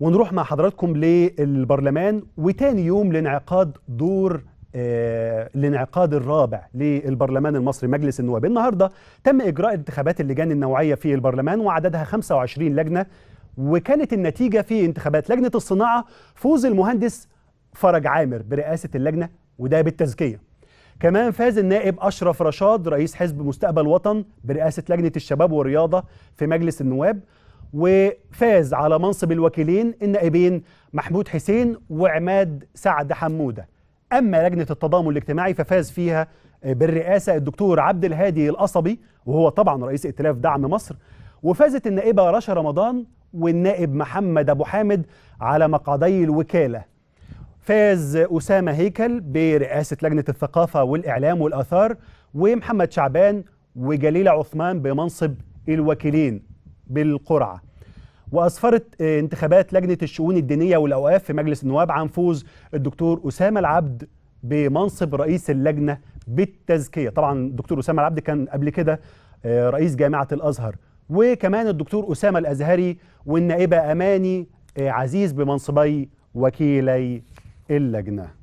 ونروح مع حضراتكم للبرلمان وتاني يوم لانعقاد دور آه الانعقاد الرابع للبرلمان المصري مجلس النواب النهارده تم اجراء انتخابات اللجان النوعيه في البرلمان وعددها 25 لجنه وكانت النتيجه في انتخابات لجنه الصناعه فوز المهندس فرج عامر برئاسه اللجنه وده بالتزكيه كمان فاز النائب اشرف رشاد رئيس حزب مستقبل وطن برئاسه لجنه الشباب والرياضه في مجلس النواب وفاز على منصب الوكيلين النائبين محمود حسين وعماد سعد حموده اما لجنه التضامن الاجتماعي ففاز فيها بالرئاسه الدكتور عبد الهادي القصبي وهو طبعا رئيس ائتلاف دعم مصر وفازت النائبه رشا رمضان والنائب محمد ابو حامد على مقعدي الوكاله فاز اسامه هيكل برئاسه لجنه الثقافه والاعلام والاثار ومحمد شعبان وجليله عثمان بمنصب الوكيلين بالقرعه وأسفرت آه، انتخابات لجنة الشؤون الدينية والأوقاف في مجلس النواب عن فوز الدكتور أسامة العبد بمنصب رئيس اللجنة بالتزكية طبعا الدكتور أسامة العبد كان قبل كده آه، رئيس جامعة الأزهر وكمان الدكتور أسامة الأزهري والنائبة أماني آه، عزيز بمنصبي وكيلي اللجنه